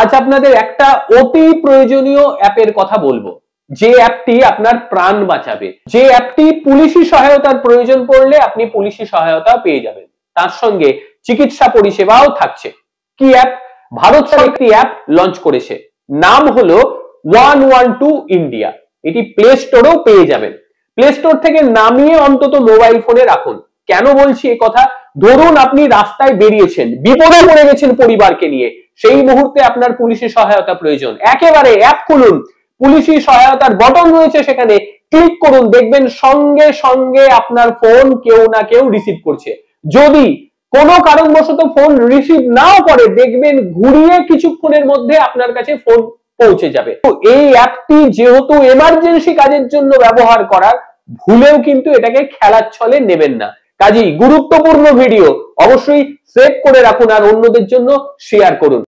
আজ আপনাদের একটা অতি প্রয়োজনীয় অ্যাপের কথা বলবো যে অ্যাপটি আপনার প্রাণ বাঁচাবে যে অ্যাপটি পুলিশি সহায়তার প্রয়োজন পড়লে আপনি পুলিশি সহায়তা পেয়ে যাবেন তার সঙ্গে চিকিৎসা পরিষেবাও থাকছে কি অ্যাপ ভারত সরকার একটি অ্যাপ লঞ্চ করেছে নাম হলো ওয়ান ওয়ান টু ইন্ডিয়া এটি প্লে স্টোরেও পেয়ে যাবেন প্লে স্টোর থেকে নামিয়ে অন্তত মোবাইল ফোনে রাখুন কেন বলছি এ কথা ধরুন আপনি রাস্তায় বেরিয়েছেন বিপদে পড়ে গেছেন পরিবারকে নিয়ে সেই মুহূর্তে আপনার পুলিশি সহায়তা প্রয়োজন একেবারে অ্যাপ খুলুন পুলিশি সহায়তার বটন রয়েছে সেখানে ক্লিক করুন দেখবেন সঙ্গে সঙ্গে আপনার ফোন কেউ না কেউ রিসিভ করছে যদি কোনো কারণবশত ফোন রিসিভ নাও করে দেখবেন ঘুরিয়ে কিছুক্ষণের মধ্যে আপনার কাছে ফোন পৌঁছে যাবে তো এই অ্যাপটি যেহেতু এমার্জেন্সি কাজের জন্য ব্যবহার করার ভুলেও কিন্তু এটাকে খেলার ছলে নেবেন না কাজেই গুরুত্বপূর্ণ ভিডিও অবশ্যই সেভ করে রাখুন আর অন্যদের জন্য শেয়ার করুন